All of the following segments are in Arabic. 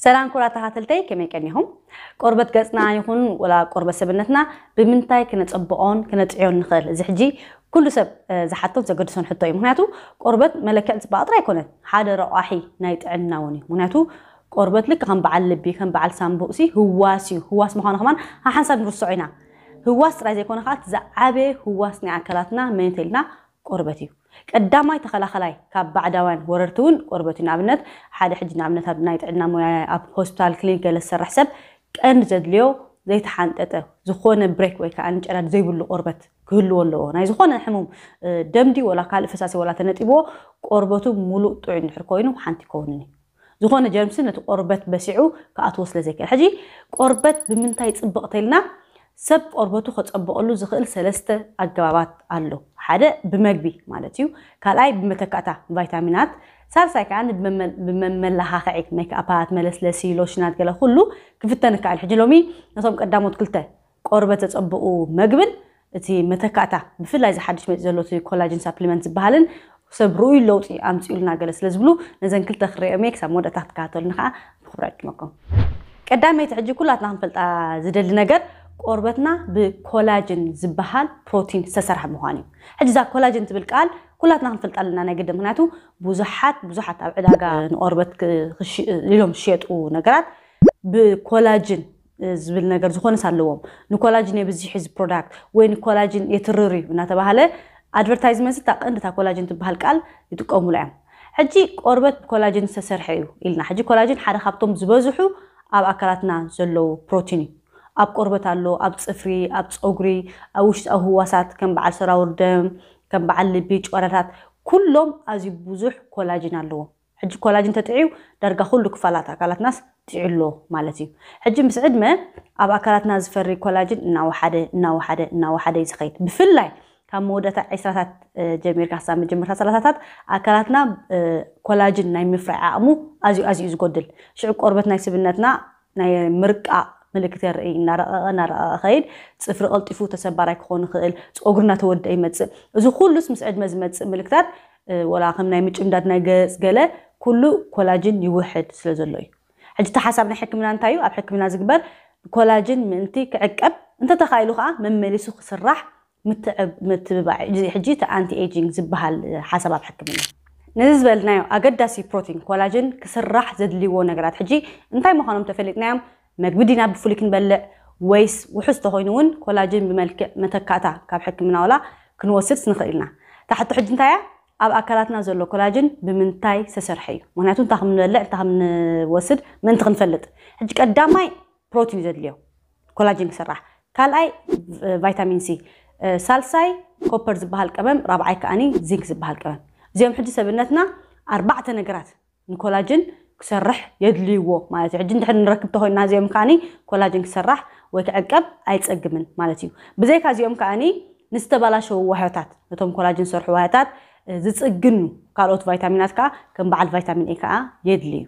سران كورا تهاتلتي كمي كنيهم قربت قصنا يكون ولا قرب سبنتنا بمنتاي كنطبقون كنطعيون نخل زحجي كل سب زحطو زقدسون حتو مهناتو قربت ملكع زبا طرا يكون حاده رقاحي ناي طعناوني مناتو قربت لك هم بعل لبي هم بعل سامبوسي هواسي هواس مخانه كمان حنسب نرسعينا هواس راي زيكون خات زعبه هواس نعكلاتنا منتلنا قربتي قدام اي تخلخلاي كاب بعداوان وررتون قربتي نابنت حاد حج نابنت اب نايت عندنا مو اب هوستال كلينيك لا سرح سب قند زدليو زيت حانطته زخونه بريك وي كان نقرات زي بلو قربت كل ولو انا زخونه حموم دمدي ولا قال فساسي ولا تنطيبو قربتو مولو طعن حركوينو حانتي كونني زخونه جيرمسن نت قربت بسعو كاتوصل زيك حجي قربت بمنتاي صبقتيلنا سب قربته خد أبقوله زخيل سلستة الجوابات عنه حدا بمجبي مالتيو كلاي بمتكاتة فيتامينات سالسا كان بمملها خيك ميك أبات ملس لسي لوشنات كلا خلو كفتنا كعال حجلومي نصب قدامه تقلته قربته أبو مجبن تي متكاتة بفضل إذا حدش متزلو تي كولاجين سبليمنت بهالن سب روي لوتي أمتي قلنا جلس لزبلو نزن كل تخرج ميك سامودة تحت كاتل نخا بخبرك مكم قدام يتعجب كل أطنان فلت زدل نجار ቆርበትና ብኮላጅን ዝበሃል ፕሮቲን ዝተሰርሐ ምኳን እዩ ሕጂ እዛ ኮላጅን ትብል ቃል ኩላትና ክንፈልጣ ኣለና ናይ ግድን ምክንያቱ ብዙሓት ብዙሓት ኣብ ዕዳጋ ንቆርበት ኢሎም ዝሸጡ ነገራት ብኮላጅን ዝብል ነገር ዝኾነስ ኣለዎም ንኮላጅን የብዝሕ ዚ ፕሮዳክት ወይ ንኮላጅን የትርር እዩ እናተባሃለ ኣድቨርታይዝመንት እታ ቀንዲ እታ ኮላጅን ትበሃል ቃል ይጥቀሙሉ እዮም ሕጂ ቆርበት ብኮላጅን ዝተሰርሐ እዩ ኢልና ሕጂ ኮላጅን ሓደ ካብቶም ዝበዝሑ ኣብ ኣካላትና ፕሮቲን እዩ ኣብ ቆርበት ኣሎ ኣብ ፅፍሪ ኣብ ፀጉሪ ኣብ ውሽጢ ኣብ ህዋሳት ከም በዓል ሰራውር ደም ከም በዓል ልቢ ጭዋዳታት ኩሎም ኣዝዩ ብዙሕ ኮላጅን ኣለዎ ሕጂ ኮላጅን ተጥዕዩ ዳርጋ ኩሉ ክፋላት ኣካላትናስ ጥዕዩ ኣሎ ማለት እዩ ሕጂ ምስ ዕድመ ኣብ ኣካላትና ዝፈሪ ኮላጅን እናወሓደ እናወሓደ እናወሓደ እዩ ዝኸይድ ብፍላይ ካብ መወዳታ ዒስራታት ጀሚርካ ክሳብ መጀመርታ ሰላሳታት ኣካላትና ኮላጅን ናይ ምፍራይ ዓቕሙ ኣዝዩ ኣዝዩ ዝጎድል ሽዑ ቆርበት ናይ ስብነትና ናይ ምርቃ ملكتر اي نرى نرى خير صفر قلت فوت سبارة كون خير تقولنا تود اي متس زو خلص مس عد مز متس ملكتر ولا خم نايم تشم دات نجس جلة كله كولاجين يوحد سلزلوي حتى حسبنا حكمنا انتايو اب حكمنا زكبر كولاجين منتي كعقب انت تخيلوا خا من مليسو خسرح متعب متبع حجي تا انتي ايجينغ زبهال حسب اب حكمنا نزز بلنايو اقداسي بروتين كولاجين كسرح زدليو نقرات حجي انتاي مخانم تفليتنايو مجبدي ناب فلك نبلع ويس وحسته هاي نون كولاجين بملك متكعتا كاب حك من أولا كنوسيت نخيلنا تحت حج نتايا أب أكلاتنا زلو كولاجين بمنتاي سسرحي وهناتون تاخ من نبلع تاخ من وسد من تغن فلت حجك الدماي بروتين زدليو كولاجين سرح كالاي فيتامين سي سالساي كوبر زبهال كمام رابعي كأني زينك زبهال كمام زيوم حج سبنتنا أربعة نقرات من كولاجين كسرح يدلي و مالتي عجند حنا ركبته هاي نازيوم كاني كولاجين كسرح ويتعقب عيت أجمن مالتي بزيك هذا يوم كاني نستبلا شو وحياتات نتوم كولاجين سرح وحياتات زيت أجنو كاروت فيتامينات كا كم بعد فيتامين إي كا يدلي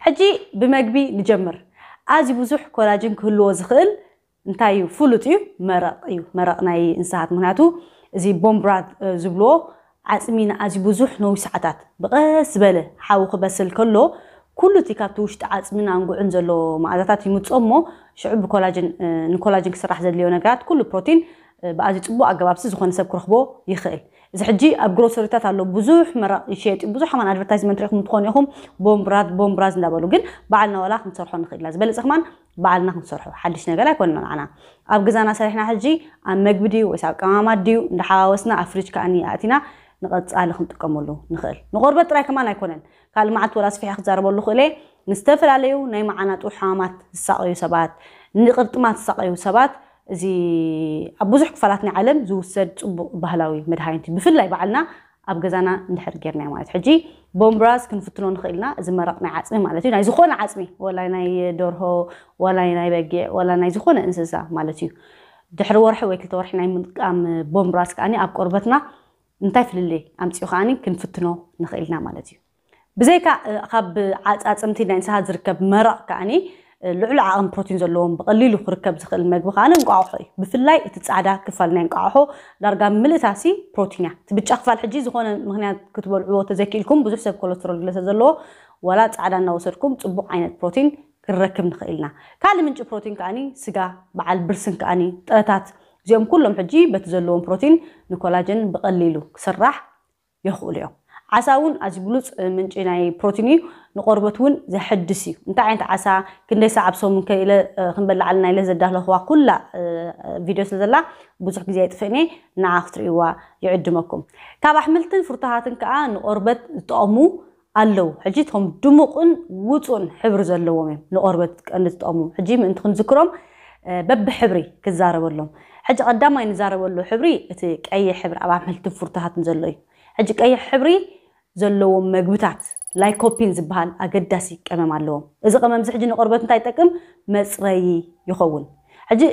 حجي بمجبي نجمر أزي بزح كولاجين كل وزخل نتايو فلوتيو مرق أيو مرق ناي إنساعات مناتو زي بومبراد زبلو عزمين أزي بزح نو ساعات بقى سبلة حاوق بس الكلو ኩሉ እቲ ካብቲ ውሽጢ ዓፅምን ኣንጉዕን ዘሎ መዓዛታት ይምፆ እሞ ሽዑ ብኮላጅን ንኮላጅን ክስራሕ ዘድልዮ ነገራት ኩሉ ፕሮቲን ብኣዝዩ ፅቡቅ ኣገባብሲ ዝኾነ ሰብ ክረክቦ ይኽእል እዚ ሕጂ ኣብ ግሮሰሪታት ኣሎ ብዙሕ መራቅ ይሽየጥ ብዙሕ ማን ኣድቨርታይዝመንት ሪኹም እንትኾኑ ኢኹም ቦምብራት ቦምብራዝ እንዳበሉ ግን ባዕልና ዋላ ክንሰርሖ ንኽእል ኢና ዝበለፀ ኽማን ባዕልና ክንሰርሖ ሓድሽ ነገር ኣይኮንና ንዓና ኣብ ገዛና ሰሪሕና ሕጂ ኣብ መግቢ ድዩ ወይስ ኣብ ቀማማት ድዩ እንዳሓዋወስና ኣብ ፍሪጅ ከዓኒ ኣእቲና نغطي عليهم تكملوا نخل نغربة رأي كمان يكونن قال معت وراس في حخزار بقول له ليه نستفر عليه نيم عنا تحامات الساقي وسبات نغرت مات الساقي وسبات زي أبو زحك فلاتني علم زو سد بهلاوي مدهاينتي بفلا يبعلنا أبجزنا نحر جرنا ما تحجي بومبراس كن فطلون خيلنا إذا ما رقنا عزمي ما لتيو نايز خونا عزمي ولا ناي دورها ولا ناي بقي ولا نايز خونا إنسا ما لتيو دحر ورح ويكل تورح ناي من قام بومبراس كأني أبقربتنا نتاي فللي أمتيو خاني كنفتنو نخيلنا مالتيو بزيكا خاب عاتمتي ناين ساعات ركب مرا كاني لعلع عن بروتين زلوم بقليلو خركب زخ المجب خانم قاحي بفللي تتسعدا كفالنا قاحو لرجع ملتاسي بروتينا تبتش أخفال حجيز هون مهنيات كتب العوض تذكيلكم بزحسب كوليسترول جلسة زلو ولا تسعدا نوصلكم تبوا عينة بروتين كركب نخيلنا كالي منش بروتين كاني سجا بعد برسن كاني تلاتات زيهم كلهم حجي بتزلون بروتين نكولاجين بقليلو كسرح يخوليو عساون أجبلوس من جناي بروتيني نقربتون زي حدسي انت عين عسا كندي ساعة من كإلى خنبل علنا إلى زد الله هو كل فيديو سلزلة بوزح زي تفني نعفتر إيوا يعدمكم كاب حملت الفرتهات إنك آن نقربت تأمو علو حجيتهم دمقن وطن حبر زلومي نقربت أن تأمو حجيم أنت خن ذكرهم بب حبري كزارة بلهم حج قدام ما ولو حبري اتيك اي حبر ابا عملت فرتها تنزلوي حجك اي حبري زلو مغبطات لايكوبينز بهال اقداسي قمم الله اذا قمم زحجن قربت انت يتقم مصري يخون حج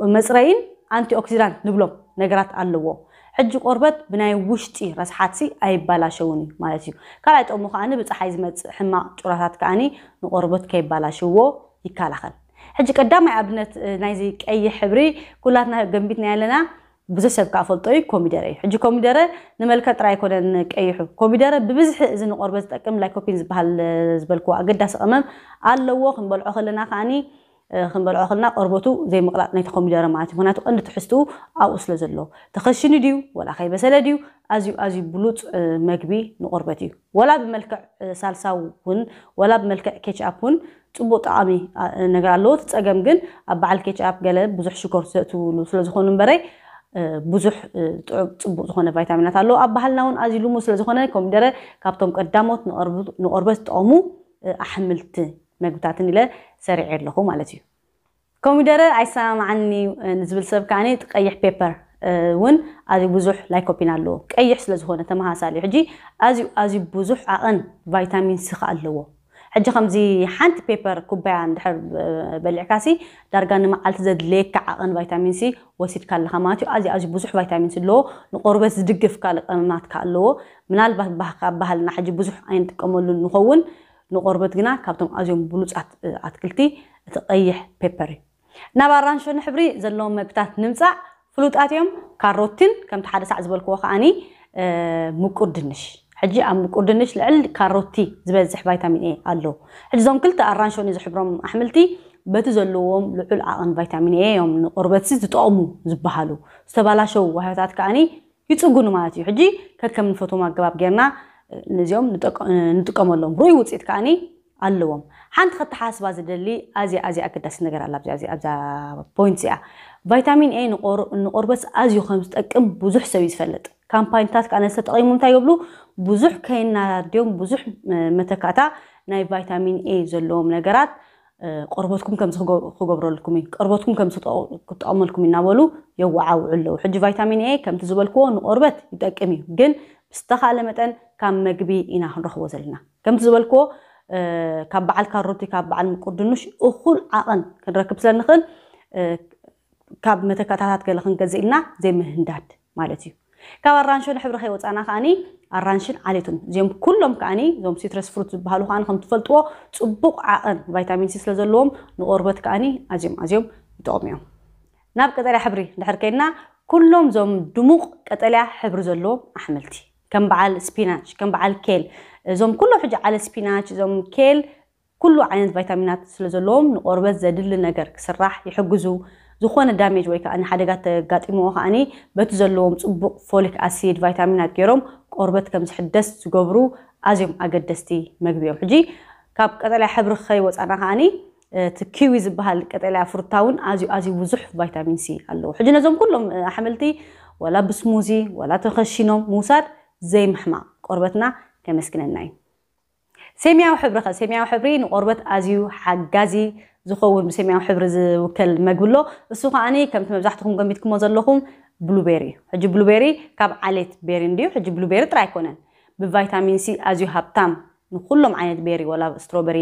مصرين انتي اوكسيدانت نبلو نغرات الله حج قربت بناي وشتي رسحاتي اي بلاشوني مالتي كالاي طمو خاني بصحاي زمح حما قراتات كاني نقربت كيبلاشو يكالخل حجي قدامي ابنت نايزي اي حبري كلاتنا جنبتنا لنا بزح سب كافل طوي كوميدرة حجي كوميدرة نملك تراي كنا اي حب كوميدرة ببزح اذا نقرب تكمل لايك وبينز بهال زبلكو قداس امام على الوقت نبلع خلنا خاني خنبلع خلنا قربتو زي ما قلت نيت كوميدرة معاتي هناتو أن تحسو أو أصل زلو تخشني ديو ولا خي بس لديو أزيو أزيو بلوت مكبي نقربتي ولا بملك سالسا ولا بملك كيتش أبون ፅቡቅ ጣዕሚ ነገር ኣለዎ ትፀገም ግን ኣብ በዓል ኬችኣፕ ገለ ብዙሕ ሽኮር ትብሉ ስለዝኮኑ እምበረይ ብዙሕ ፅቡቅ ዝኮነ ቫይታሚናት ኣለዎ ኣብ ባህልና እውን ኣዝዩ ልሙድ ስለዝኮነ ኮሚደረ ካብቶም ቀዳሞት ንቆርበት ዝጠቕሙ ኣሕምልቲ ምግብታትን ኢለ ሰሪዕ ኣለኹ ማለት እዩ ኮሚደረ ኣይሰማምዓኒ ንዝብል ሰብ ከዓኒ ቀይሕ ፔፐር እውን ኣዝዩ ብዙሕ ላይኮፒን ኣለዎ ቀይሕ ስለዝኮነ ተመሃሳሊ ሕጂ ኣዝዩ ኣዝዩ ብዙሕ ዓቐን ቫይታሚን ሲ ከ ኣለዎ ሕጂ ከምዚ ሓንቲ ፔፐር ኩባያ እንድሕር በሊዕካሲ ዳርጋ ንመዓልቲ ዘድልየካ ዓቐን ቫይታሚን ሲ ወሲድካ ኣለካ ማለት እዩ ኣዝዩ ኣዝዩ ብዙሕ ቫይታሚን ሲ ኣለዎ ንቆርበት ዝድግፍ ካልእ ቅመማትካ ኣለዎ ምናልባት ባህልና ሕጂ ብዙሕ ኣይንጥቀመሉ ንኸውን ንቆርበት ግና ካብቶም ኣዝዮም ብሉፃት ኣትክልቲ እቲ ቀይሕ ፔፐር እዩ ናብ ኣራንሺ ንሕብሪ ዘለዎም መግብታት ንምፃእ ፍሉጣት እዮም ካሮትን ከምቲ ሓደ ሳዕ ዝበልክዎ ከዓኒ ምቁር ድንሽ حجي أم قدرنيش لعل كاروتي زبادة زح فيتامين إيه قالو حجي زون كلتا أرانشوني زح برام أحملتي بتزلوهم لعل عن فيتامين إيه يوم قربت سيد تقامو زبهالو استبالا شو وهذا كأني يتسقون معاتي حجي كتك من فتوما قباب جرنا نزيوم نتق نتقام لهم روي وتسيد كأني قالوهم حنت خط حاسبة زدلي أزي أزي أكيد داسين نقرأ لابزي أزي أبزا بوينتيا فيتامين إيه نقر نقربت أزيو خمس تقام بزح سويس فلت كامباين تاسك انا ستقيم ممتا يبلو بزوح كينا ديوم بزوح متكاتا ناي فيتامين اي زلوم نقرات قربتكم كم خبر لكم قربتكم كم تطعم لكم نابلو يوعى وعلو حج فيتامين اي كم تزبلكو نقربت يتاكمي جن استخاله متن كم مقبي انا نروحو زلنا كم تزبلكو كاب بعل كاروتي كاب بعل مقدنوش اخول عقن كنركب سلنخن كاب متكاتات قال خن زي مهندات مالتي كاب الرانشون حبر خيوت أنا خاني الرانشون عليهم زيهم كلهم كاني زيهم سيترس فروت بحالو خان خم تفلتوا تبقى عن فيتامين سي سلزلوم نوربت كاني أزيم أزيم دوميو ناب كتالي حبري نحركينا كلهم زوم دموق كتالي حبر زلوم أحملتي كم بعال سبيناتش كم بعال كيل زوم كله حجة على سبيناتش زوم كيل كله عين فيتامينات سلزلوم نوربت زادل لنقر كسراح يحقزو زخوان دامج وای که آن حدقات قطعی موقع آنی بتوزلوم صبح فولک اسید ویتامینات گرم قربت کم حدس جبرو ازیم اگر دستی مجبور حجی کاب کتله حبر خی و آن خانی تکیویز به حال کتله فروتاون ازی ازی وزح ویتامین C آلو حجی نزوم کلهم حملتی ولا بسموزی ولا تخشینم موساد زی محما قربتنا کم اسکن نی سیمیا و حبر خ سیمیا و حبرین قربت ازیو حجازی ዝኸውን ብሰማያዊ ሕብሪ ዝውከል መግቢ ኣሎ እሱ ከዓኒ ከምቲ መብዛሕትኩም ገሚትኩሞ ዘለኹም ብሉቤሪ እዩ ሕጂ ብሉቤሪ ካብ ዓሌት ቤሪ እንድዩ ሕጂ ብሉቤሪ ጥራይ ኣይኮነን ብቫይታሚን ሲ ኣዝዩ ሃብታም ንኩሎም ዓይነት ቤሪ ወላ ስትሮበሪ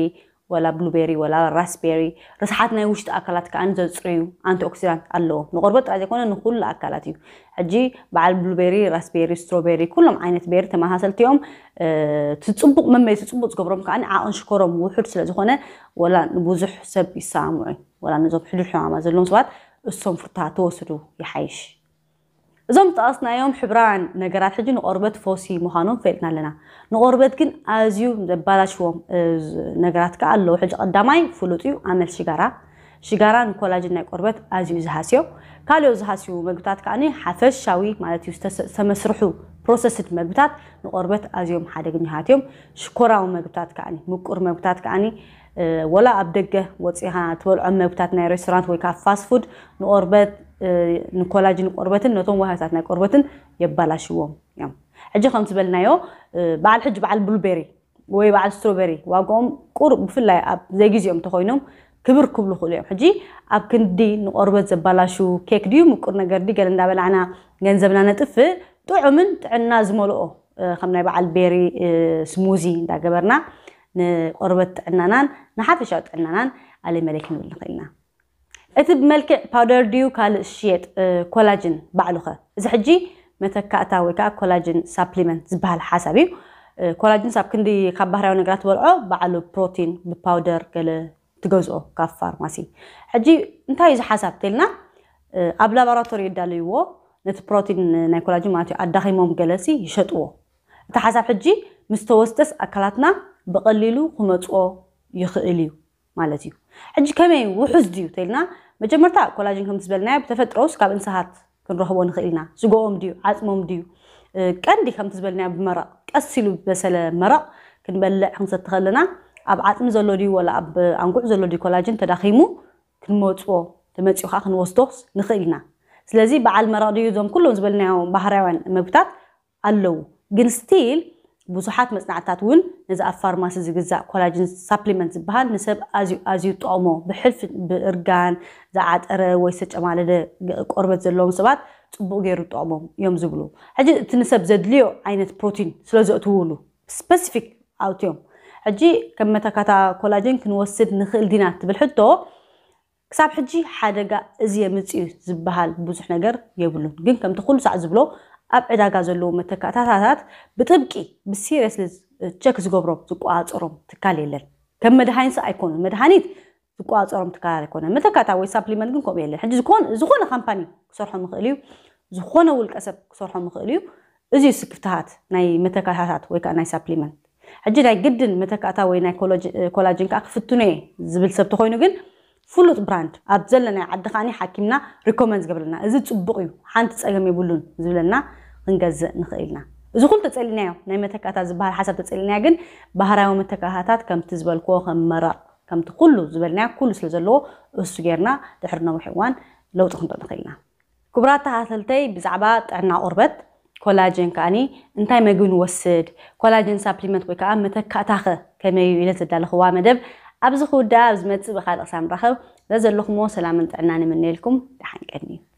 ولا بلوبيري ولا راسبيري رسحاتنا وشت أكلات كأن زرعيو أنتي أكسيدانت الله نقربت على يكون نقول أكلاتيو أجي مع البلوبيري راسبيري ستروبيري كلهم عينة بير تما يوم أه تتصبق مما تتصبق قبرهم كأن عقن شكرهم وحر سلا زخونة ولا نبوزح سب يسامعي ولا نزوب حلو حمام زلون سبات الصنفرتها توسدو يحيش እዞም ጠቐስናዮም ሕብራን ነገራት ሕጂ ንቆርበት ፎሲ ምዃኖም ፈሊጥና ኣለና ንቆርበት ግን ኣዝዩ ዘባላሽዎም ነገራት ከዓ ኣለዉ ሕጂ ቀዳማይ ፍሉጥ እዩ ኣመል ሽጋራ ሽጋራ ንኮላጅን ናይ ቆርበት ኣዝዩ ዝሃስዮ ካልኦ ዝሃስዩ ምግብታት ከዓኒ ሓፈሻዊ ማለት እዩ ዝተመስርሑ ፕሮሰስድ መግብታት ንቆርበት ኣዝዮም ሓደገኛታት እዮም ሽኮራዊ መግብታት ከዓኒ ምቁር መግብታት ከዓኒ ወላ ኣብ ደገ ወፂኻ ትበልዖም መግብታት ናይ ሬስቶራንት ወይ ከዓ ፋስትፉድ ንቆርበት ንኮላጅን ቆርበትን ነቶም ዋህብታት ናይ ቆርበትን የባላሽዎም እዮም ሕጂ ከም ዝበልናዮ በዓል ሕጂ በዓል ብሉቤሪ ወይ በዓል ስትሮቤሪ ዋግኦም ቁር ብፍላይ ኣብ ዘይግዜኦም እንተኮይኖም ክብር ክብሉ ክእሉ እዮም ሕጂ ኣብ ክንዲ ንቆርበት ዘባላሹ ኬክ ድዩ ምቁር ነገር ዲ ገለ እንዳበላዕና ገንዘብና ነጥፍእ طعمن تعنا زملؤه آه، خمنا يبقى على البيري آه، سموزي دا جبرنا نقربت عنانان نحافش عود عنانان على ملك نقلنا اتب ملك باودر ديو كال شيت كولاجين آه، بعلوخه اذا حجي متى كاتاويكا كولاجين سابليمنت زبال حسابي كولاجين ساب كندي كبهراو نغرات ولعو بعلو بروتين بباودر كل تغزو كفارماسي حجي انتي اذا حساب تلنا اب لابوراتوري داليو نت بروتين نيكولاجي ماتي أدخل مم جلسي يشتوه تحسب حجي مستوستس أكلاتنا بقليلو خمطوه يخليو مالتيو حجي كمي وحز ديو تيلنا مجمرتا كولاجين كم تسبلنا بتفت روس كاب انسهات كن روحو ونخيلنا سقوهم ديو عزمهم ديو كان دي كم تسبلنا بمرأ كأسلو بسلا مرأ كن بلع حمسة تخلنا أب عزم زلو ديو ولا أب عنقوع زلو دي كولاجين تدخيمو كن موتوه تمتيو خاخن نخيلنا سلازي بعل مرادي يدوم كلهم زبلناهم بحرين مبتات اللو جنستيل بصحات مصنعتات ون نزق فارماسي زي جزاء كولاجين سابليمنت بهال نسب ازيو ازيو طعمه بحلف بارجان زعات ارى ويسج امال قربة زلوم سبات تبو غير طعمه يوم زبلو حجي تنسب زدليو عينة بروتين سلازي اتولو سبيسيفيك اوت يوم حجي كم متاكاتا كولاجين كنوسد نخل دينات بالحدو كساب حجي حادقة ازي مزيو زبهال بوزح نقر يبلون قن كم تخلو ساع زبلو اب عدا قازلو متكا تاتاتات بتبكي بسيريس لز تشكس قبرو تقوى عطرم تكالي لل كم مدهانيس ايكون مدهانيت تقوى عطرم تكالي لكونا متكا تاوي سابليمنت قن كوم يلل حجي زكون زخونا خامباني كسرحو مخيليو زخونا ولك اسب كسرحو مخيليو ازي سكفتهات ناي متكا تاتات ويكا ناي سابليمنت حجي داي قدن متكا تاوي ناي كولاجين كاك فتوني زبل سبتو خوينو قن ፍሉጥ ብራንድ ኣብ ዘለና ዓዲ ከዓኒ ሓኪምና ሪኮመንድ ዝገብረልና እዚ ፅቡቅ እዩ ሓንቲ ፀገም የብሉን ዝብለና ክንገዝእ ንኽእልና እዚ ኩሉ ተፀሊናዮ ናይ መተካታት ዝበሃል ሓሳብ ተፀሊናዮ ግን ባህራዊ መተካታት ከምቲ ዝበልክዎ ከም መረቕ ከምቲ ኩሉ ዝበልናዮ ኩሉ ስለ ዘለዎ እሱ ጌርና ድሕሪ ነዊሕ እዋን ለውጢ ክንርኢ ንኽእልና ክቡራት ተኸታተልተይ ብዛዕባ ጥዕና ቆርበት ኮላጅን ከዓኒ እንታይ መግቢ ንወስድ ኮላጅን ሳፕሊመንት ወይ ከዓ መተካእታኸ ከመይ ኢለ ዘዳለኽዋ መደብ أبزخو داب زمتس بخال أقسام رخب لازل لخمو سلام انتعناني من نيلكم دحان قدني